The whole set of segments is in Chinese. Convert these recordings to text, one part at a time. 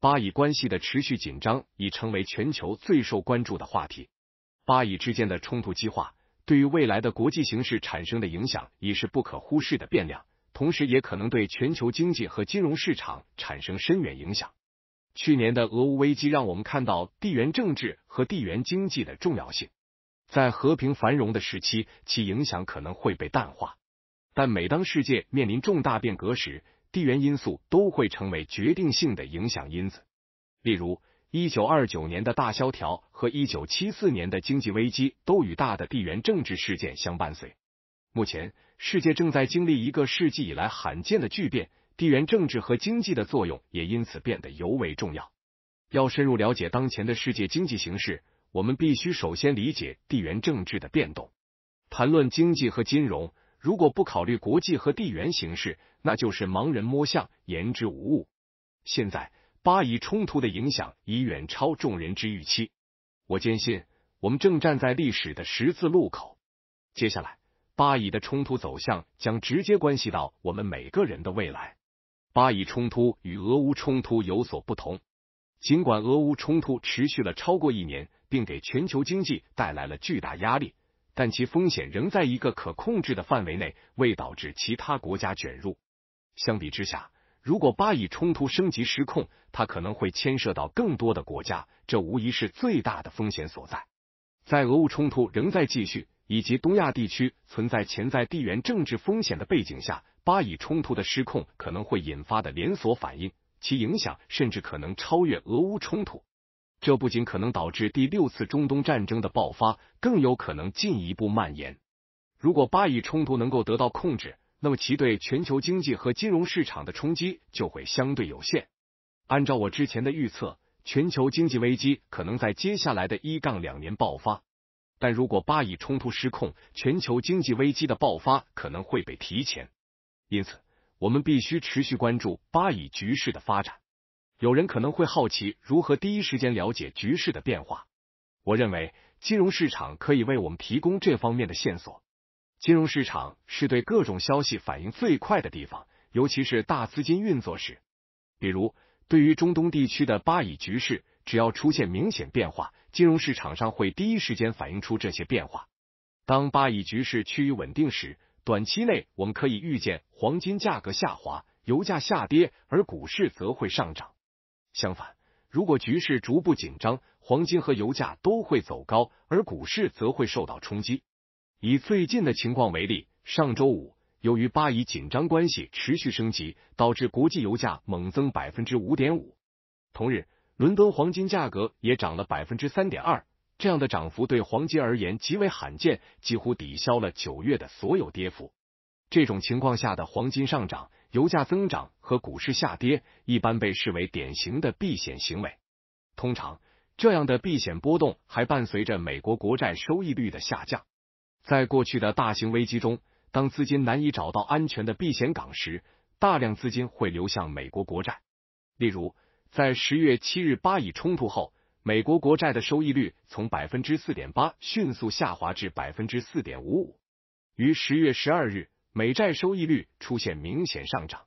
巴以关系的持续紧张已成为全球最受关注的话题。巴以之间的冲突激化，对于未来的国际形势产生的影响已是不可忽视的变量，同时也可能对全球经济和金融市场产生深远影响。去年的俄乌危机让我们看到地缘政治和地缘经济的重要性。在和平繁荣的时期，其影响可能会被淡化，但每当世界面临重大变革时，地缘因素都会成为决定性的影响因子。例如，一九二九年的大萧条和一九七四年的经济危机都与大的地缘政治事件相伴随。目前，世界正在经历一个世纪以来罕见的巨变，地缘政治和经济的作用也因此变得尤为重要。要深入了解当前的世界经济形势，我们必须首先理解地缘政治的变动。谈论经济和金融。如果不考虑国际和地缘形势，那就是盲人摸象，言之无物。现在巴以冲突的影响已远超众人之预期，我坚信我们正站在历史的十字路口。接下来，巴以的冲突走向将直接关系到我们每个人的未来。巴以冲突与俄乌冲突有所不同，尽管俄乌冲突持续了超过一年，并给全球经济带来了巨大压力。但其风险仍在一个可控制的范围内，未导致其他国家卷入。相比之下，如果巴以冲突升级失控，它可能会牵涉到更多的国家，这无疑是最大的风险所在。在俄乌冲突仍在继续，以及东亚地区存在潜在地缘政治风险的背景下，巴以冲突的失控可能会引发的连锁反应，其影响甚至可能超越俄乌冲突。这不仅可能导致第六次中东战争的爆发，更有可能进一步蔓延。如果巴以冲突能够得到控制，那么其对全球经济和金融市场的冲击就会相对有限。按照我之前的预测，全球经济危机可能在接下来的一杠两年爆发。但如果巴以冲突失控，全球经济危机的爆发可能会被提前。因此，我们必须持续关注巴以局势的发展。有人可能会好奇如何第一时间了解局势的变化。我认为金融市场可以为我们提供这方面的线索。金融市场是对各种消息反应最快的地方，尤其是大资金运作时。比如，对于中东地区的巴以局势，只要出现明显变化，金融市场上会第一时间反映出这些变化。当巴以局势趋于稳定时，短期内我们可以预见黄金价格下滑、油价下跌，而股市则会上涨。相反，如果局势逐步紧张，黄金和油价都会走高，而股市则会受到冲击。以最近的情况为例，上周五，由于巴以紧张关系持续升级，导致国际油价猛增百分之五点五。同日，伦敦黄金价格也涨了百分之三点二。这样的涨幅对黄金而言极为罕见，几乎抵消了九月的所有跌幅。这种情况下的黄金上涨。油价增长和股市下跌一般被视为典型的避险行为。通常，这样的避险波动还伴随着美国国债收益率的下降。在过去的大型危机中，当资金难以找到安全的避险港时，大量资金会流向美国国债。例如，在十月七日巴以冲突后，美国国债的收益率从百分之四点八迅速下滑至百分之四点五五。于十月十二日。美债收益率出现明显上涨，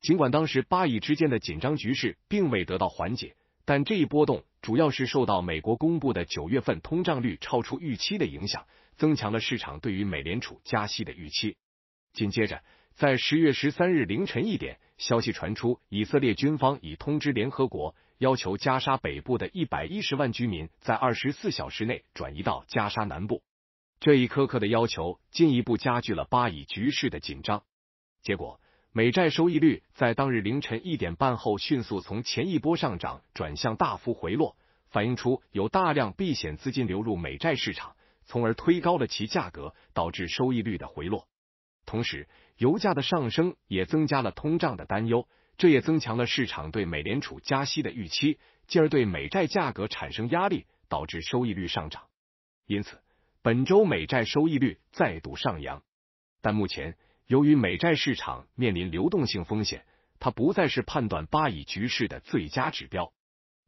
尽管当时巴以之间的紧张局势并未得到缓解，但这一波动主要是受到美国公布的九月份通胀率超出预期的影响，增强了市场对于美联储加息的预期。紧接着，在十月十三日凌晨一点，消息传出，以色列军方已通知联合国，要求加沙北部的一百一十万居民在二十四小时内转移到加沙南部。这一苛刻的要求进一步加剧了巴以局势的紧张。结果，美债收益率在当日凌晨一点半后迅速从前一波上涨转向大幅回落，反映出有大量避险资金流入美债市场，从而推高了其价格，导致收益率的回落。同时，油价的上升也增加了通胀的担忧，这也增强了市场对美联储加息的预期，进而对美债价格产生压力，导致收益率上涨。因此。本周美债收益率再度上扬，但目前由于美债市场面临流动性风险，它不再是判断巴以局势的最佳指标。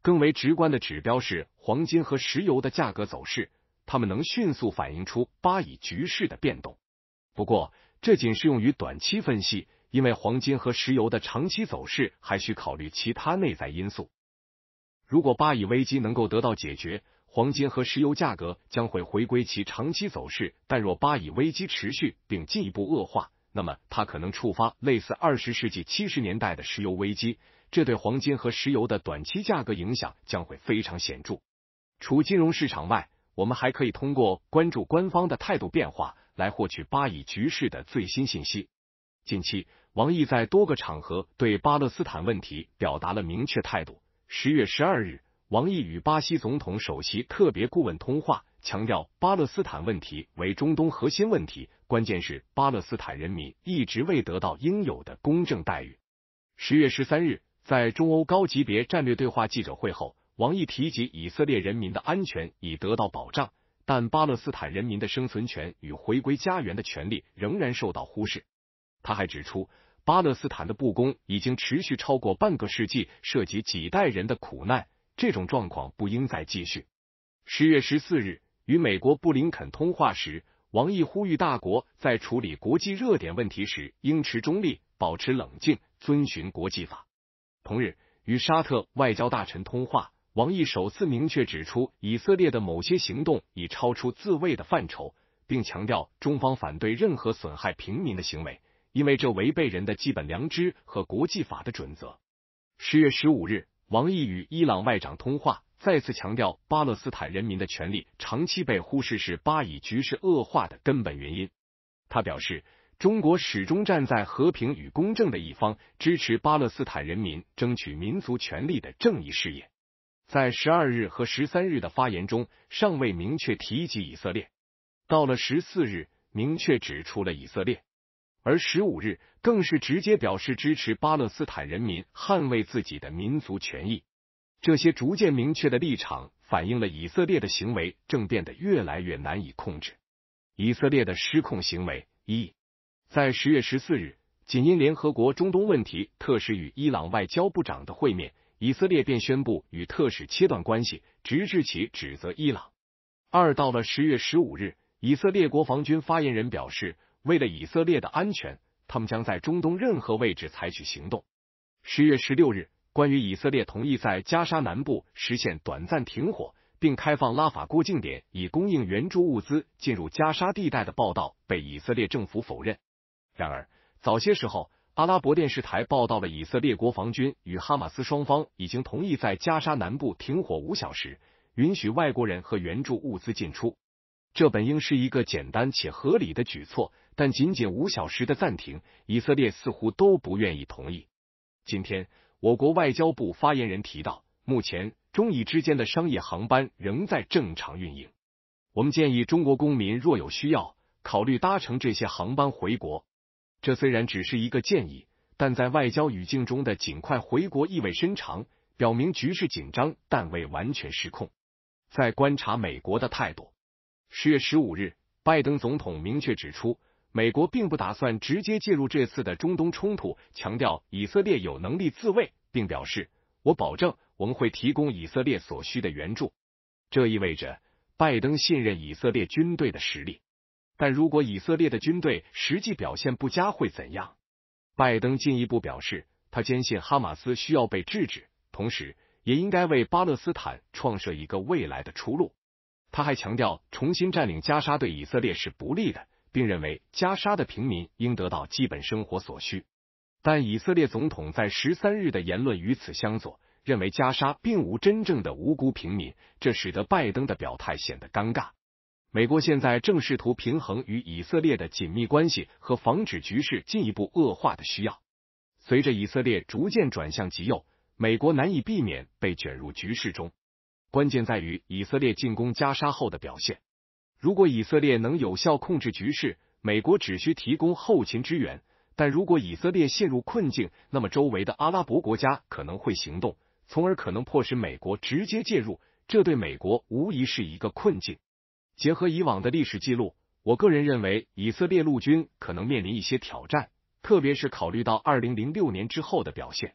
更为直观的指标是黄金和石油的价格走势，它们能迅速反映出巴以局势的变动。不过，这仅适用于短期分析，因为黄金和石油的长期走势还需考虑其他内在因素。如果巴以危机能够得到解决，黄金和石油价格将会回归其长期走势，但若巴以危机持续并进一步恶化，那么它可能触发类似二十世纪七十年代的石油危机，这对黄金和石油的短期价格影响将会非常显著。除金融市场外，我们还可以通过关注官方的态度变化来获取巴以局势的最新信息。近期，王毅在多个场合对巴勒斯坦问题表达了明确态度。十月十二日。王毅与巴西总统首席特别顾问通话，强调巴勒斯坦问题为中东核心问题，关键是巴勒斯坦人民一直未得到应有的公正待遇。十月十三日，在中欧高级别战略对话记者会后，王毅提及以色列人民的安全已得到保障，但巴勒斯坦人民的生存权与回归家园的权利仍然受到忽视。他还指出，巴勒斯坦的不公已经持续超过半个世纪，涉及几代人的苦难。这种状况不应再继续。十月十四日，与美国布林肯通话时，王毅呼吁大国在处理国际热点问题时应持中立，保持冷静，遵循国际法。同日，与沙特外交大臣通话，王毅首次明确指出，以色列的某些行动已超出自卫的范畴，并强调中方反对任何损害平民的行为，因为这违背人的基本良知和国际法的准则。十月十五日。王毅与伊朗外长通话，再次强调巴勒斯坦人民的权利长期被忽视是巴以局势恶化的根本原因。他表示，中国始终站在和平与公正的一方，支持巴勒斯坦人民争取民族权利的正义事业。在十二日和十三日的发言中，尚未明确提及以色列。到了十四日，明确指出了以色列。而十五日更是直接表示支持巴勒斯坦人民捍卫自己的民族权益。这些逐渐明确的立场，反映了以色列的行为正变得越来越难以控制。以色列的失控行为一，在十月十四日，仅因联合国中东问题特使与伊朗外交部长的会面，以色列便宣布与特使切断关系，直至其指责伊朗。二，到了十月十五日，以色列国防军发言人表示。为了以色列的安全，他们将在中东任何位置采取行动。十月十六日，关于以色列同意在加沙南部实现短暂停火，并开放拉法过境点以供应援助物资进入加沙地带的报道，被以色列政府否认。然而，早些时候，阿拉伯电视台报道了以色列国防军与哈马斯双方已经同意在加沙南部停火五小时，允许外国人和援助物资进出。这本应是一个简单且合理的举措，但仅仅五小时的暂停，以色列似乎都不愿意同意。今天，我国外交部发言人提到，目前中以之间的商业航班仍在正常运营。我们建议中国公民若有需要，考虑搭乘这些航班回国。这虽然只是一个建议，但在外交语境中的“尽快回国”意味深长，表明局势紧张但未完全失控。在观察美国的态度。十月十五日，拜登总统明确指出，美国并不打算直接介入这次的中东冲突，强调以色列有能力自卫，并表示：“我保证，我们会提供以色列所需的援助。”这意味着拜登信任以色列军队的实力。但如果以色列的军队实际表现不佳，会怎样？拜登进一步表示，他坚信哈马斯需要被制止，同时也应该为巴勒斯坦创设一个未来的出路。他还强调，重新占领加沙对以色列是不利的，并认为加沙的平民应得到基本生活所需。但以色列总统在十三日的言论与此相左，认为加沙并无真正的无辜平民，这使得拜登的表态显得尴尬。美国现在正试图平衡与以色列的紧密关系和防止局势进一步恶化的需要。随着以色列逐渐转向极右，美国难以避免被卷入局势中。关键在于以色列进攻加沙后的表现。如果以色列能有效控制局势，美国只需提供后勤支援；但如果以色列陷入困境，那么周围的阿拉伯国家可能会行动，从而可能迫使美国直接介入，这对美国无疑是一个困境。结合以往的历史记录，我个人认为以色列陆军可能面临一些挑战，特别是考虑到二零零六年之后的表现。